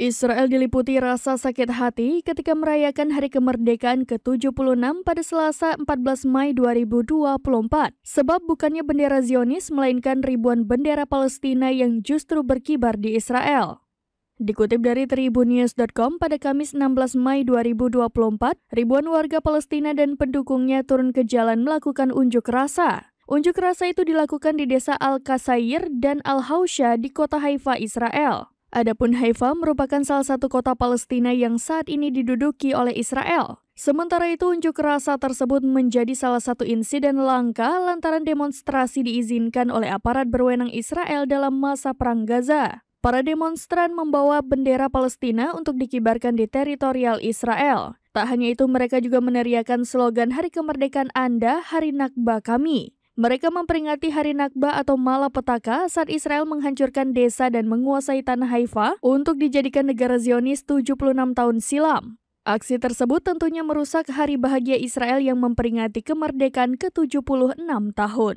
Israel diliputi rasa sakit hati ketika merayakan hari kemerdekaan ke-76 pada Selasa 14 Mei 2024. Sebab bukannya bendera Zionis melainkan ribuan bendera Palestina yang justru berkibar di Israel. Dikutip dari tribunnews.com pada Kamis 16 Mei 2024, ribuan warga Palestina dan pendukungnya turun ke jalan melakukan unjuk rasa. Unjuk rasa itu dilakukan di desa Al-Kasair dan Al-Hausha di kota Haifa, Israel. Adapun Haifa merupakan salah satu kota Palestina yang saat ini diduduki oleh Israel. Sementara itu, unjuk rasa tersebut menjadi salah satu insiden langka lantaran demonstrasi diizinkan oleh aparat berwenang Israel dalam masa Perang Gaza. Para demonstran membawa bendera Palestina untuk dikibarkan di teritorial Israel. Tak hanya itu, mereka juga meneriakan slogan Hari Kemerdekaan Anda, Hari Nakba Kami. Mereka memperingati Hari Nakba atau malapetaka saat Israel menghancurkan desa dan menguasai tanah Haifa untuk dijadikan negara Zionis 76 tahun silam. Aksi tersebut tentunya merusak Hari Bahagia Israel yang memperingati kemerdekaan ke-76 tahun.